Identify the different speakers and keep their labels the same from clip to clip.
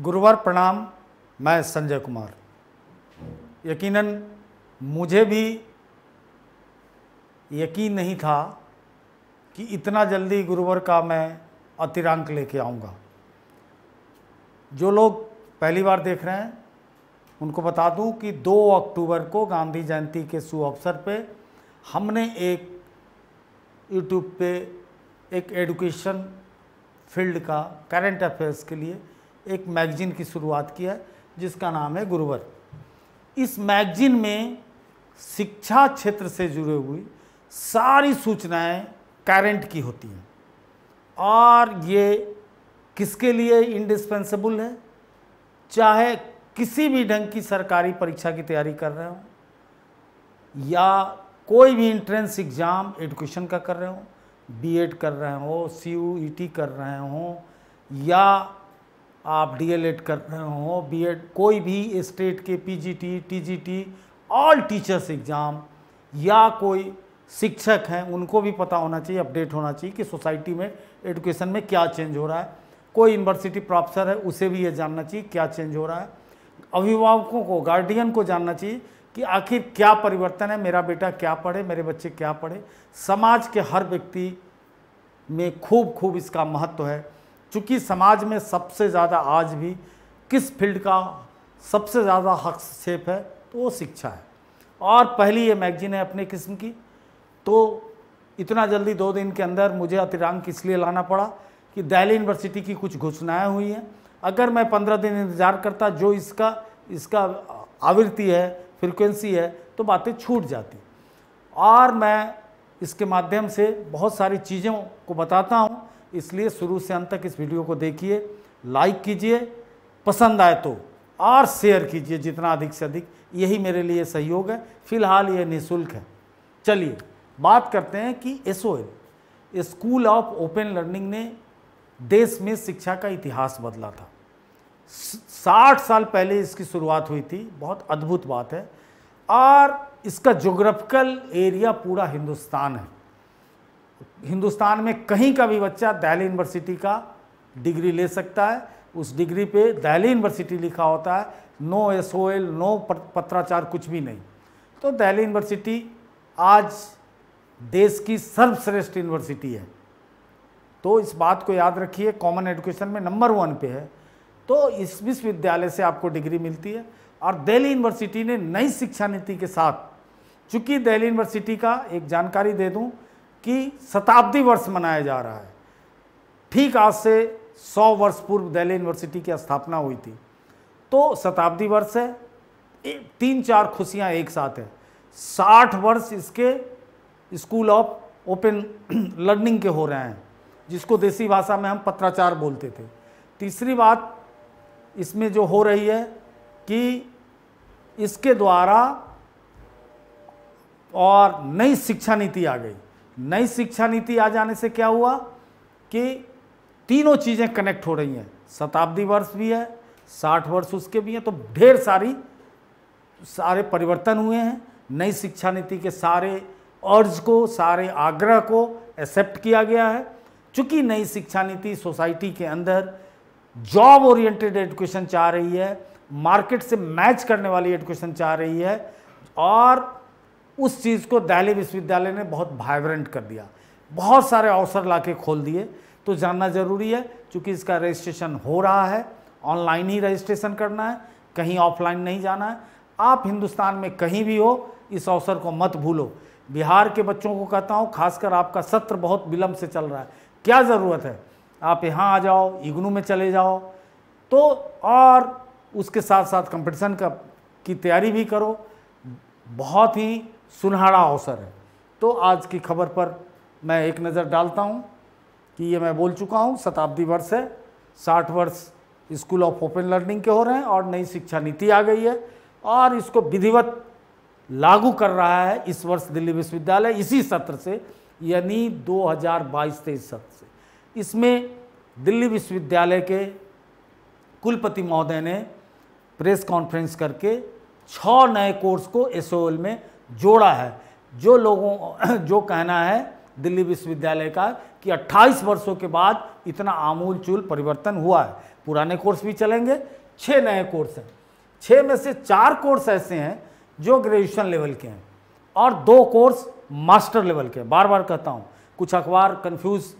Speaker 1: गुरुवार प्रणाम मैं संजय कुमार यकीनन मुझे भी यकीन नहीं था कि इतना जल्दी गुरुवार का मैं अतिरंक लेके आऊँगा जो लोग पहली बार देख रहे हैं उनको बता दूं कि 2 अक्टूबर को गांधी जयंती के शुभ अवसर पर हमने एक यूट्यूब पे एक एडुकेशन फील्ड का करंट अफेयर्स के लिए एक मैगजीन की शुरुआत किया है जिसका नाम है गुरुवर इस मैगजीन में शिक्षा क्षेत्र से जुड़े हुई सारी सूचनाएं करंट की होती हैं और ये किसके लिए इंडिस्पेंसेबल है चाहे किसी भी ढंग की सरकारी परीक्षा की तैयारी कर रहे हो या कोई भी इंट्रेंस एग्ज़ाम एडुकेशन का कर रहे हो बीएड कर रहे हो सी e कर रहे हो या आप डीएलएड कर रहे हो बीएड कोई भी स्टेट के PGT TGT all teachers exam या कोई शिक्षक हैं उनको भी पता होना चाहिए अपडेट होना चाहिए कि सोसाइटी में एडुकेशन में क्या चेंज हो रहा है कोई यूनिवर्सिटी प्रोफेसर है उसे भी ये जानना चाहिए क्या चेंज हो रहा है अभिभावकों को गार्डियन को जानना चाहिए कि आखिर क्या परिवर्तन है मेरा बेटा क्या पढ़े मेरे बच्चे क्या पढ़े समाज के हर व्यक्ति में खूब खूब इसका महत्व है चूँकि समाज में सबसे ज़्यादा आज भी किस फील्ड का सबसे ज़्यादा हस्तक्षेप है तो वो शिक्षा है और पहली ये मैगजीन है अपने किस्म की तो इतना जल्दी दो दिन के अंदर मुझे अतिरंग इसलिए लाना पड़ा कि दिल्ली यूनिवर्सिटी की कुछ घोषणाएँ हुई हैं अगर मैं पंद्रह दिन इंतज़ार करता जो इसका इसका आवृत्ति है फ्रिक्वेंसी है तो बातें छूट जाती और मैं इसके माध्यम से बहुत सारी चीज़ों को बताता हूँ इसलिए शुरू से अंत तक इस वीडियो को देखिए लाइक कीजिए पसंद आए तो और शेयर कीजिए जितना अधिक से अधिक यही मेरे लिए सहयोग है फिलहाल ये निःशुल्क है चलिए बात करते हैं कि S school of open learning ने देश में शिक्षा का इतिहास बदला था 60 साल पहले इसकी शुरुआत हुई थी बहुत अद्भुत बात है और इसका जोग्राफिकल एरिया पूरा हिंदुस्तान है हिंदुस्तान में कहीं का भी बच्चा दहली यूनिवर्सिटी का डिग्री ले सकता है उस डिग्री पे दहली यूनिवर्सिटी लिखा होता है no S O L no पत्राचार कुछ भी नहीं तो दहली यूनिवर्सिटी आज देश की सर्वश्रेष्ठ यूनिवर्सिटी है तो इस बात को याद रखिए कॉमन एजुकेशन में नंबर वन पे है तो इस विश्वविद्यालय से आपको डिग्री मिलती है और दिल्ली यूनिवर्सिटी ने नई शिक्षा नीति के साथ चूँकि दिल्ली यूनिवर्सिटी का एक जानकारी दे दूँ की शताब्दी वर्ष मनाया जा रहा है ठीक आज से 100 वर्ष पूर्व दिल्ली यूनिवर्सिटी की स्थापना हुई थी तो शताब्दी वर्ष है तीन चार खुशियाँ एक साथ है साठ वर्ष इसके स्कूल ऑफ ओपन लर्निंग के हो रहे हैं जिसको देसी भाषा में हम पत्राचार बोलते थे तीसरी बात इसमें जो हो रही है कि इसके द्वारा और नई शिक्षा नीति आ गई नई शिक्षा नीति आ जाने से क्या हुआ कि तीनों चीज़ें कनेक्ट हो रही हैं शताब्दी वर्ष भी है साठ वर्ष उसके भी हैं तो ढेर सारी सारे परिवर्तन हुए हैं नई शिक्षा नीति के सारे अर्ज को सारे आग्रह को एक्सेप्ट किया गया है चूँकि नई शिक्षा नीति सोसाइटी के अंदर जॉब ओरिएंटेड एजुकेशन चाह रही है मार्केट से मैच करने वाली एजुकेशन चाह रही है और उस चीज़ को दहली विश्वविद्यालय ने बहुत वाइब्रेंट कर दिया बहुत सारे अवसर ला खोल दिए तो जानना ज़रूरी है चूँकि इसका रजिस्ट्रेशन हो रहा है ऑनलाइन ही रजिस्ट्रेशन करना है कहीं ऑफलाइन नहीं जाना है आप हिंदुस्तान में कहीं भी हो इस अवसर को मत भूलो बिहार के बच्चों को कहता हूँ खासकर आपका सत्र बहुत विलम्ब से चल रहा है क्या ज़रूरत है आप यहाँ आ जाओ इग्नू में चले जाओ तो और उसके साथ साथ कंपटीशन का की तैयारी भी करो बहुत ही सुनहरा अवसर है तो आज की खबर पर मैं एक नज़र डालता हूँ कि ये मैं बोल चुका हूँ शताब्दी वर्ष है साठ वर्ष स्कूल ऑफ ओपन लर्निंग के हो रहे हैं और नई शिक्षा नीति आ गई है और इसको विधिवत लागू कर रहा है इस वर्ष दिल्ली विश्वविद्यालय इसी सत्र से यानी 2022 तेईस सत्र से इसमें दिल्ली विश्वविद्यालय के कुलपति महोदय ने प्रेस कॉन्फ्रेंस करके छः नए कोर्स को एस में जोड़ा है जो लोगों जो कहना है दिल्ली विश्वविद्यालय का कि 28 वर्षों के बाद इतना आमूलचूल परिवर्तन हुआ है पुराने कोर्स भी चलेंगे छः नए कोर्स हैं छः में से चार कोर्स ऐसे हैं जो ग्रेजुएशन लेवल के हैं और दो कोर्स मास्टर लेवल के हैं बार बार कहता हूँ कुछ अखबार कंफ्यूज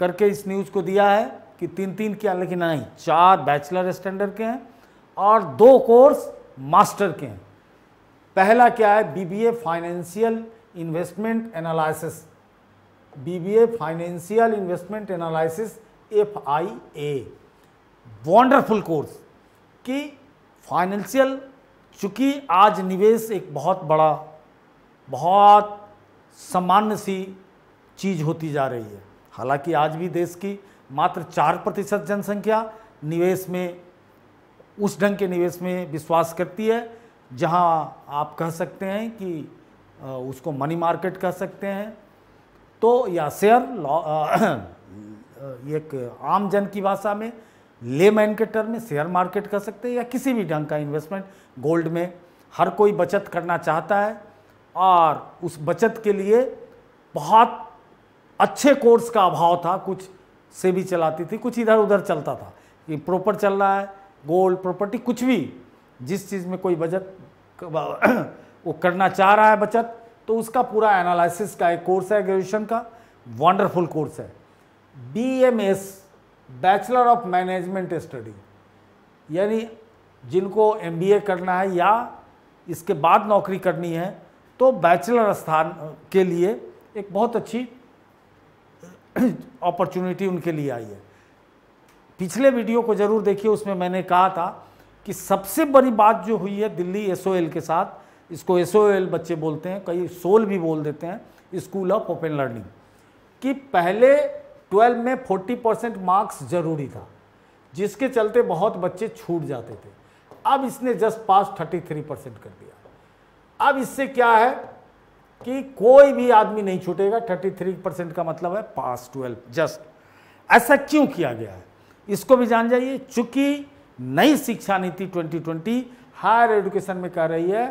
Speaker 1: करके इस न्यूज़ को दिया है कि तीन तीन किया लेकिन नहीं चार बैचलर स्टैंडर्ड के हैं और दो कोर्स मास्टर के हैं पहला क्या है BBA financial investment analysis BBA financial investment analysis F I A wonderful course कि फाइनेंशियल चूँकि आज निवेश एक बहुत बड़ा बहुत सामान्य सी चीज़ होती जा रही है हालांकि आज भी देश की मात्र चार प्रतिशत जनसंख्या निवेश में उस ढंग के निवेश में विश्वास करती है जहाँ आप कह सकते हैं कि उसको मनी मार्केट कह सकते हैं तो या शेयर एक आम जन की भाषा में ले मैन के टर्म में शेयर मार्केट कह सकते हैं या किसी भी ढंग का इन्वेस्टमेंट गोल्ड में हर कोई बचत करना चाहता है और उस बचत के लिए बहुत अच्छे कोर्स का अभाव था कुछ से भी चलाती थी कुछ इधर उधर चलता था कि प्रॉपर चल रहा है गोल्ड प्रॉपर्टी कुछ भी जिस चीज़ में कोई बचत वो करना चाह रहा है बचत तो उसका पूरा एनालिसिस का एक कोर्स है ग्रेजुएशन का वंडरफुल कोर्स है B M S bachelor of management study यानी जिनको एम बी ए करना है या इसके बाद नौकरी करनी है तो बैचलर स्थान के लिए एक बहुत अच्छी अपॉर्चुनिटी उनके लिए आई है पिछले वीडियो को ज़रूर देखिए उसमें मैंने कहा था कि सबसे बड़ी बात जो हुई है दिल्ली एसओएल के साथ इसको एसओएल बच्चे बोलते हैं कई सोल भी बोल देते हैं स्कूल ऑफ ओपन लर्निंग कि पहले ट्वेल्व में फोर्टी परसेंट मार्क्स जरूरी था जिसके चलते बहुत बच्चे छूट जाते थे अब इसने just pass thirty three percent कर दिया अब इससे क्या है कि कोई भी आदमी नहीं छूटेगा थर्टी थ्री परसेंट का मतलब है पास ट्वेल्व जस्ट ऐसा क्यों किया गया है इसको भी जान जाइए चूंकि नई शिक्षा नीति 2020 हायर एजुकेशन में कह रही है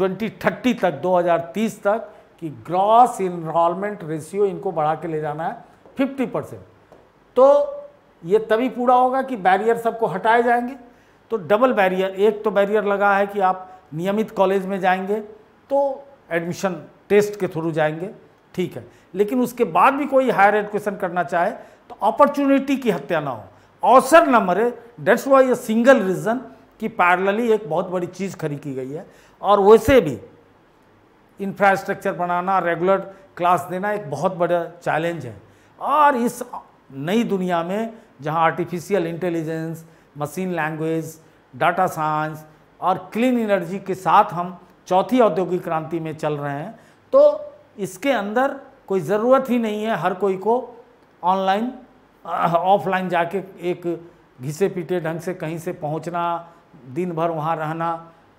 Speaker 1: 2030 तक 2030 तक कि ग्रॉस इनरोलमेंट रेशियो इनको बढ़ा के ले जाना है 50 परसेंट तो ये तभी पूरा होगा कि बैरियर सबको हटाए जाएंगे तो डबल बैरियर एक तो बैरियर लगा है कि आप नियमित कॉलेज में जाएंगे तो एडमिशन टेस्ट के थ्रू जाएंगे ठीक है लेकिन उसके बाद भी कोई हायर एजुकेशन करना चाहे तो अपॉर्चुनिटी की हत्या ना हो औसर ना मरे डेट्स वाई ये सिंगल रीज़न कि पैरलली एक बहुत बड़ी चीज़ की गई है और वैसे भी इंफ्रास्ट्रक्चर बनाना रेगुलर क्लास देना एक बहुत बड़ा चैलेंज है और इस नई दुनिया में जहाँ artificial intelligence machine language data science और क्लीन एनर्जी के साथ हम चौथी औद्योगिक क्रांति में चल रहे हैं तो इसके अंदर कोई ज़रूरत ही नहीं है हर कोई को ऑनलाइन ऑफलाइन जाके एक घिसे पीटे ढंग से कहीं से पहुंचना दिन भर वहाँ रहना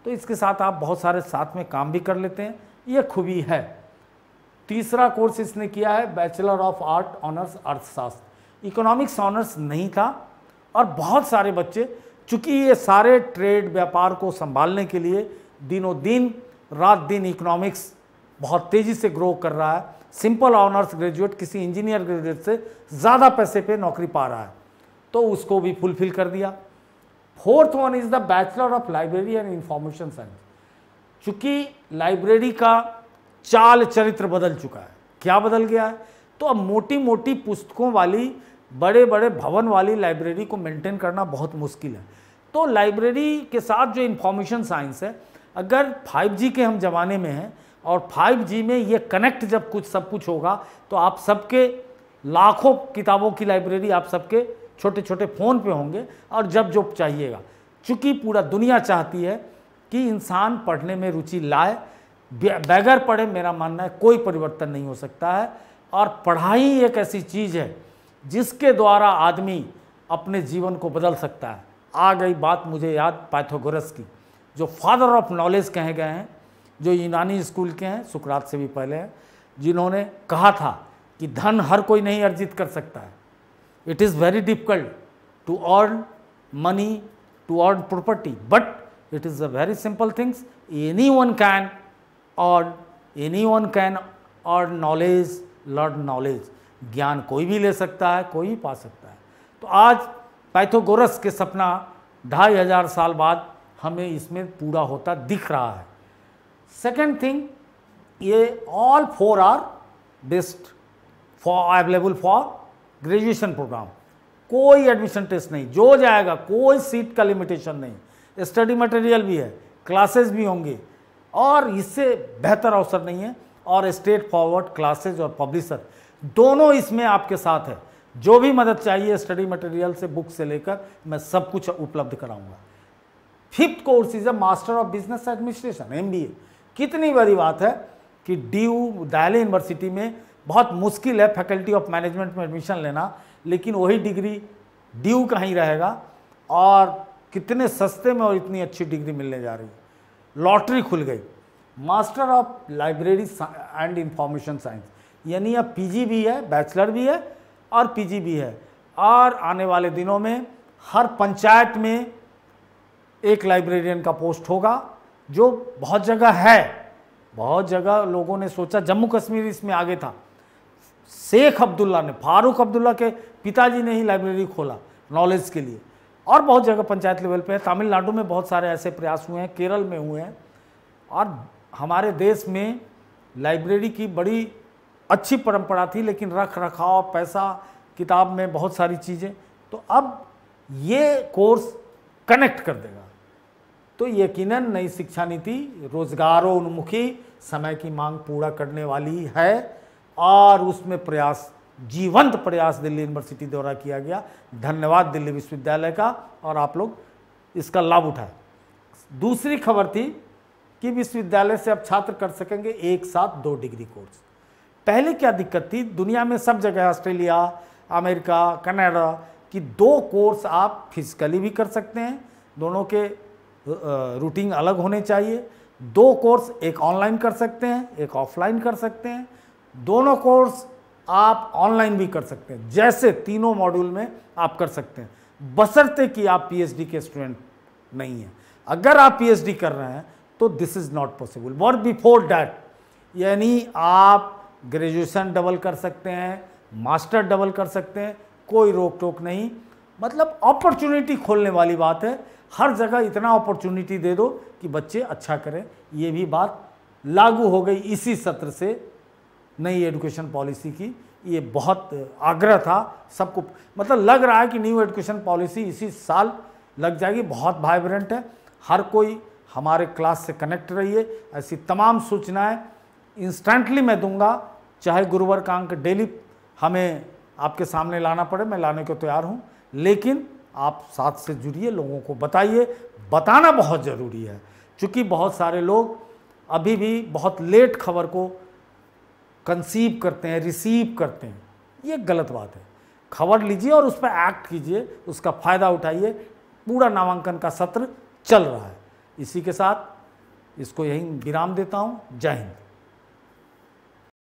Speaker 1: तो इसके साथ आप बहुत सारे साथ में काम भी कर लेते हैं ये खूबी है तीसरा कोर्स इसने किया है बैचलर ऑफ आर्ट ऑनर्स अर्थशास्त्र इकोनॉमिक्स ऑनर्स नहीं था और बहुत सारे बच्चे चूँकि ये सारे ट्रेड व्यापार को संभालने के लिए दिनों दिन रात दिन इकोनॉमिक्स बहुत तेज़ी से ग्रो कर रहा है सिंपल ऑनर्स ग्रेजुएट किसी इंजीनियर ग्रेजुएट से ज़्यादा पैसे पे नौकरी पा रहा है तो उसको भी फुलफिल कर दिया fourth one is the bachelor of library and information science चूँकि लाइब्रेरी का चाल चरित्र बदल चुका है क्या बदल गया है तो अब मोटी मोटी पुस्तकों वाली बड़े बड़े भवन वाली लाइब्रेरी को मेंटेन करना बहुत मुश्किल है तो लाइब्रेरी के साथ जो इन्फॉर्मेशन साइंस है अगर 5G के हम ज़माने में हैं और 5G में ये कनेक्ट जब कुछ सब कुछ होगा तो आप सबके लाखों किताबों की लाइब्रेरी आप सबके छोटे छोटे फ़ोन पे होंगे और जब जो चाहिएगा चूँकि पूरा दुनिया चाहती है कि इंसान पढ़ने में रुचि लाए बगैर पढ़े मेरा मानना है कोई परिवर्तन नहीं हो सकता है और पढ़ाई एक ऐसी चीज़ है जिसके द्वारा आदमी अपने जीवन को बदल सकता है आ गई बात मुझे याद पाइथागोरस की जो फादर ऑफ नॉलेज कहे गए हैं जो यूनानी स्कूल के हैं सुकरात से भी पहले हैं जिन्होंने कहा था कि धन हर कोई नहीं अर्जित कर सकता है it is very difficult to earn money to earn property but it is a very simple things anyone can earn anyone can earn knowledge learn knowledge ज्ञान कोई भी ले सकता है कोई भी पा सकता है तो आज पैथोगोरस के सपना ढाई हज़ार साल बाद हमें इसमें पूरा होता दिख रहा है सेकेंड थिंग ये all four are best for available for graduation programme कोई एडमिशन टेस्ट नहीं जो जाएगा कोई सीट का लिमिटेशन नहीं स्टडी मटेरियल भी है क्लासेस भी होंगे और इससे बेहतर अवसर नहीं है और स्ट्रेट फॉरवर्ड क्लासेज और पब्लिशर दोनों इसमें आपके साथ है जो भी मदद चाहिए स्टडी मटेरियल से बुक से लेकर मैं सब कुछ उपलब्ध कराऊंगा fifth course is a master of business administration MBA कितनी बड़ी बात है कि डी यू दयाली यूनिवर्सिटी में बहुत मुश्किल है फैकल्टी ऑफ मैनेजमेंट में एडमिशन लेना लेकिन वही डिग्री डी यू का ही रहेगा और कितने सस्ते में और इतनी अच्छी डिग्री मिलने जा रही लॉटरी खुल गई master of library and information science यानी अब पीजी भी है बैचलर भी है और पीजी भी है और आने वाले दिनों में हर पंचायत में एक लाइब्रेरियन का पोस्ट होगा जो बहुत जगह है बहुत जगह लोगों ने सोचा जम्मू कश्मीर इसमें आगे था शेख अब्दुल्ला ने फारूक अब्दुल्ला के पिताजी ने ही लाइब्रेरी खोला नॉलेज के लिए और बहुत जगह पंचायत लेवल पे है तमिलनाडु में बहुत सारे ऐसे प्रयास हुए हैं केरल में हुए हैं और हमारे देश में लाइब्रेरी की बड़ी अच्छी परंपरा थी लेकिन रख रखाव पैसा किताब में बहुत सारी चीज़ें तो अब ये कोर्स कनेक्ट कर देगा तो यकीनन नई शिक्षा नीति रोजगारोन्मुखी समय की मांग पूरा करने वाली है और उसमें प्रयास जीवंत प्रयास दिल्ली यूनिवर्सिटी द्वारा किया गया धन्यवाद दिल्ली विश्वविद्यालय का और आप लोग इसका लाभ उठाएं दूसरी खबर थी कि विश्वविद्यालय से अब छात्र कर सकेंगे एक साथ दो डिग्री कोर्स पहले क्या दिक्कत थी दुनिया में सब जगह ऑस्ट्रेलिया अमेरिका कनाडा कि दो कोर्स आप फिजिकली भी कर सकते हैं दोनों के रूटीन अलग होने चाहिए दो कोर्स एक ऑनलाइन कर सकते हैं एक ऑफलाइन कर सकते हैं दोनों कोर्स आप ऑनलाइन भी कर सकते हैं जैसे तीनों मॉड्यूल में आप कर सकते हैं बसरते कि आप पीएचडी के स्टूडेंट नहीं हैं अगर आप पीएचडी कर रहे हैं तो this is not possible what before that यानी आप ग्रेजुएशन डबल कर सकते हैं मास्टर डबल कर सकते हैं कोई रोक टोक नहीं मतलब अपॉर्चुनिटी खोलने वाली बात है हर जगह इतना अपॉर्चुनिटी दे दो कि बच्चे अच्छा करें ये भी बात लागू हो गई इसी सत्र से नई एजुकेशन पॉलिसी की ये बहुत आग्रह था सबको मतलब लग रहा है कि न्यू एजुकेशन पॉलिसी इसी साल लग जाएगी बहुत वाइब्रेंट है हर कोई हमारे क्लास से कनेक्ट रहिए ऐसी तमाम सूचनाएं इंस्टेंटली मैं दूंगा चाहे गुरुवर का अंक डेली हमें आपके सामने लाना पड़े मैं लाने को तैयार हूँ लेकिन आप साथ से जुड़िए लोगों को बताइए बताना बहुत ज़रूरी है क्योंकि बहुत सारे लोग अभी भी बहुत लेट खबर को कंसीव करते हैं रिसीव करते हैं ये गलत बात है खबर लीजिए और उस पर एक्ट कीजिए उसका फ़ायदा उठाइए पूरा नामांकन का सत्र चल रहा है इसी के साथ इसको यहीं विराम देता हूँ जय हिंद